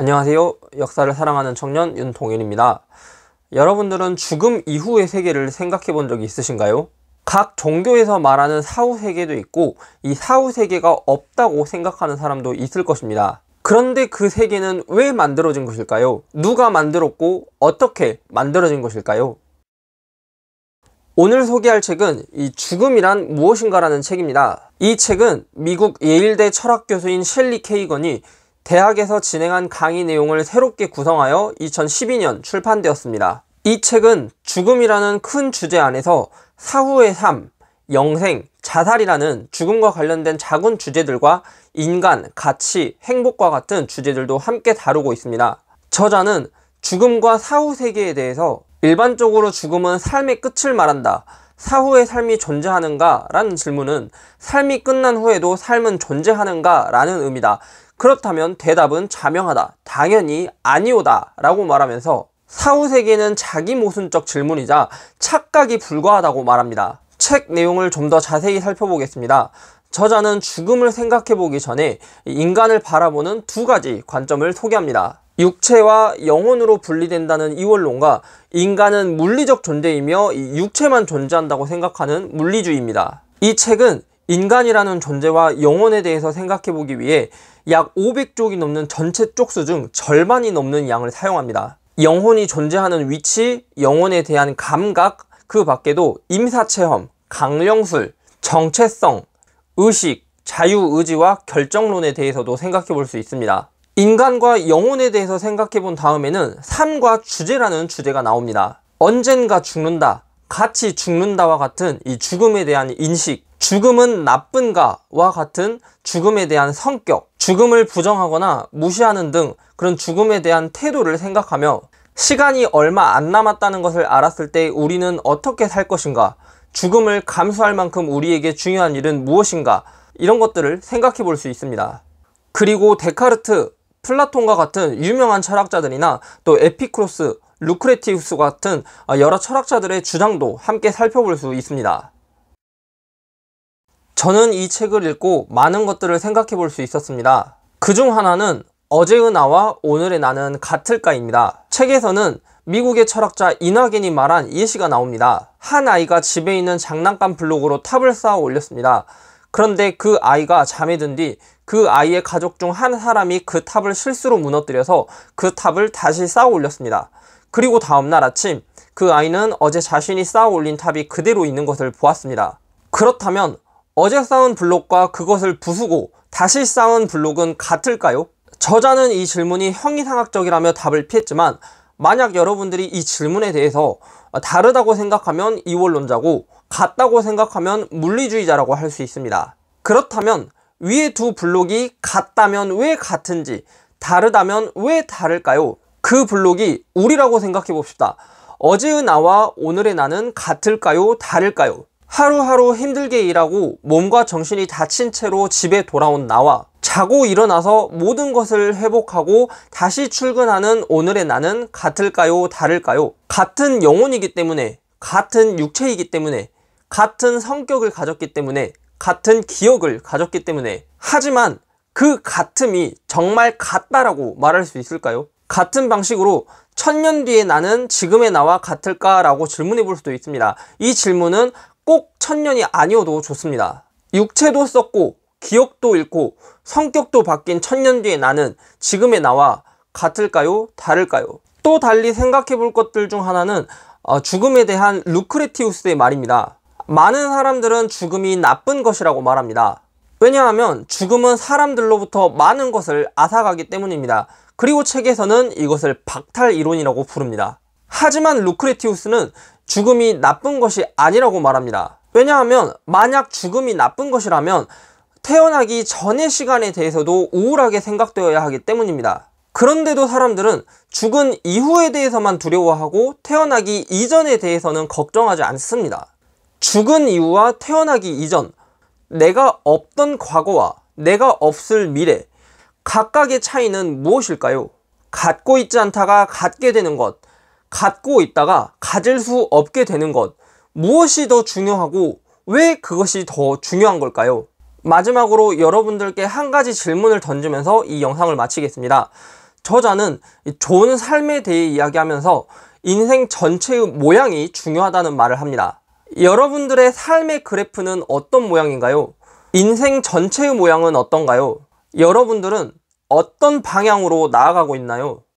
안녕하세요. 역사를 사랑하는 청년 윤동현입니다. 여러분들은 죽음 이후의 세계를 생각해 본 적이 있으신가요? 각 종교에서 말하는 사후 세계도 있고 이 사후 세계가 없다고 생각하는 사람도 있을 것입니다. 그런데 그 세계는 왜 만들어진 것일까요? 누가 만들었고 어떻게 만들어진 것일까요? 오늘 소개할 책은 이 죽음이란 무엇인가라는 책입니다. 이 책은 미국 예일대 철학교수인 셸리 케이건이 대학에서 진행한 강의 내용을 새롭게 구성하여 2012년 출판되었습니다. 이 책은 죽음이라는 큰 주제 안에서 사후의 삶, 영생, 자살이라는 죽음과 관련된 작은 주제들과 인간, 가치, 행복과 같은 주제들도 함께 다루고 있습니다. 저자는 죽음과 사후 세계에 대해서 일반적으로 죽음은 삶의 끝을 말한다. 사후의 삶이 존재하는가? 라는 질문은 삶이 끝난 후에도 삶은 존재하는가? 라는 의미다. 그렇다면 대답은 자명하다. 당연히 아니오다. 라고 말하면서 사후세계는 자기 모순적 질문이자 착각이 불과하다고 말합니다. 책 내용을 좀 더 자세히 살펴보겠습니다. 저자는 죽음을 생각해보기 전에 인간을 바라보는 두 가지 관점을 소개합니다. 육체와 영혼으로 분리된다는 이원론과 인간은 물리적 존재이며 육체만 존재한다고 생각하는 물리주의입니다. 이 책은 인간이라는 존재와 영혼에 대해서 생각해보기 위해 약 500쪽이 넘는 전체 쪽수 중 절반이 넘는 양을 사용합니다. 영혼이 존재하는 위치, 영혼에 대한 감각, 그 밖에도 임사체험, 강령술, 정체성, 의식, 자유의지와 결정론에 대해서도 생각해 볼 수 있습니다. 인간과 영혼에 대해서 생각해 본 다음에는 삶과 주제라는 주제가 나옵니다. 언젠가 죽는다, 같이 죽는다와 같은 이 죽음에 대한 인식, 죽음은 나쁜가와 같은 죽음에 대한 성격, 죽음을 부정하거나 무시하는 등 그런 죽음에 대한 태도를 생각하며 시간이 얼마 안 남았다는 것을 알았을 때 우리는 어떻게 살 것인가, 죽음을 감수할 만큼 우리에게 중요한 일은 무엇인가 이런 것들을 생각해 볼 수 있습니다. 그리고 데카르트, 플라톤과 같은 유명한 철학자들이나 또 에피크로스, 루크레티우스 같은 여러 철학자들의 주장도 함께 살펴볼 수 있습니다. 저는 이 책을 읽고 많은 것들을 생각해 볼 수 있었습니다. 그 중 하나는 어제의 나와 오늘의 나는 같을까입니다. 책에서는 미국의 철학자 이낙연이 말한 예시가 나옵니다. 한 아이가 집에 있는 장난감 블록으로 탑을 쌓아 올렸습니다. 그런데 그 아이가 잠에 든 뒤 그 아이의 가족 중 한 사람이 그 탑을 실수로 무너뜨려서 그 탑을 다시 쌓아 올렸습니다. 그리고 다음날 아침 그 아이는 어제 자신이 쌓아 올린 탑이 그대로 있는 것을 보았습니다. 그렇다면 어제 쌓은 블록과 그것을 부수고 다시 쌓은 블록은 같을까요? 저자는 이 질문이 형이상학적이라며 답을 피했지만 만약 여러분들이 이 질문에 대해서 다르다고 생각하면 이원론자고 같다고 생각하면 물리주의자라고 할 수 있습니다. 그렇다면 위에 두 블록이 같다면 왜 같은지 다르다면 왜 다를까요? 그 블록이 우리라고 생각해 봅시다. 어제의 나와 오늘의 나는 같을까요? 다를까요? 하루하루 힘들게 일하고 몸과 정신이 다친 채로 집에 돌아온 나와 자고 일어나서 모든 것을 회복하고 다시 출근하는 오늘의 나는 같을까요 다를까요 같은 영혼이기 때문에 같은 육체이기 때문에 같은 성격을 가졌기 때문에 같은 기억을 가졌기 때문에 하지만 그 같음이 정말 같다라고 말할 수 있을까요? 같은 방식으로 천년 뒤에 나는 지금의 나와 같을까라고 질문해 볼 수도 있습니다. 이 질문은 꼭 천년이 아니어도 좋습니다. 육체도 썼고 기억도 잃고 성격도 바뀐 천년 뒤의 나는 지금의 나와 같을까요? 다를까요? 또 달리 생각해 볼 것들 중 하나는 어, 죽음에 대한 루크레티우스의 말입니다. 많은 사람들은 죽음이 나쁜 것이라고 말합니다. 왜냐하면 죽음은 사람들로부터 많은 것을 앗아가기 때문입니다. 그리고 책에서는 이것을 박탈 이론이라고 부릅니다. 하지만 루크레티우스는 죽음이 나쁜 것이 아니라고 말합니다. 왜냐하면 만약 죽음이 나쁜 것이라면 태어나기 전의 시간에 대해서도 우울하게 생각되어야 하기 때문입니다. 그런데도 사람들은 죽은 이후에 대해서만 두려워하고 태어나기 이전에 대해서는 걱정하지 않습니다. 죽은 이후와 태어나기 이전, 내가 없던 과거와 내가 없을 미래, 각각의 차이는 무엇일까요? 갖고 있지 않다가 갖게 되는 것, 갖고 있다가 가질 수 없게 되는 것 무엇이 더 중요하고 왜 그것이 더 중요한 걸까요? 마지막으로 여러분들께 한 가지 질문을 던지면서 이 영상을 마치겠습니다. 저자는 좋은 삶에 대해 이야기하면서 인생 전체의 모양이 중요하다는 말을 합니다. 여러분들의 삶의 그래프는 어떤 모양인가요? 인생 전체의 모양은 어떤가요? 여러분들은 어떤 방향으로 나아가고 있나요?